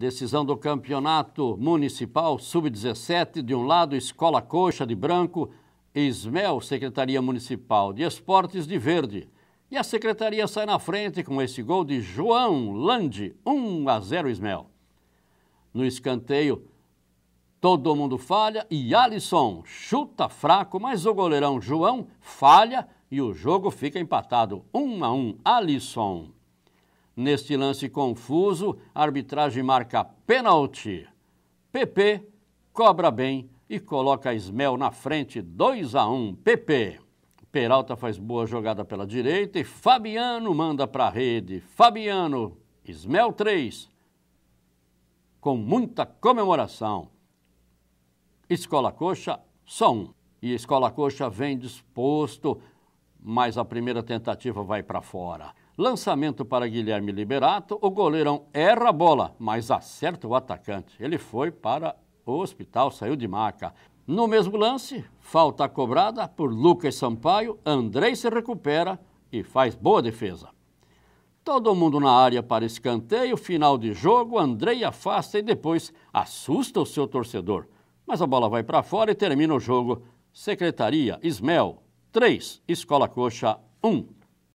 Decisão do Campeonato Municipal Sub-17, de um lado, Escola Coxa de branco, Ismel, Secretaria Municipal de Esportes de verde. E a secretaria sai na frente com esse gol de João Landi, 1 a 0 Ismel No escanteio, todo mundo falha e Alisson chuta fraco, mas o goleirão João falha e o jogo fica empatado 1 a 1 Alisson. Neste lance confuso, a arbitragem marca pênalti. PP cobra bem e coloca Ismael na frente 2 a 1 um, PP. Peralta faz boa jogada pela direita e Fabiano manda para a rede. Fabiano, Ismael 3. Com muita comemoração. Escola Coxa, só um. E Escola Coxa vem disposto, mas a primeira tentativa vai para fora. Lançamento para Guilherme Liberato, o goleirão erra a bola, mas acerta o atacante. Ele foi para o hospital, saiu de maca. No mesmo lance, falta cobrada por Lucas Sampaio, Andrei se recupera e faz boa defesa. Todo mundo na área para escanteio, final de jogo, Andrei afasta e depois assusta o seu torcedor. Mas a bola vai para fora e termina o jogo. Secretaria, Ismel, 3, Escola Coxa, 1.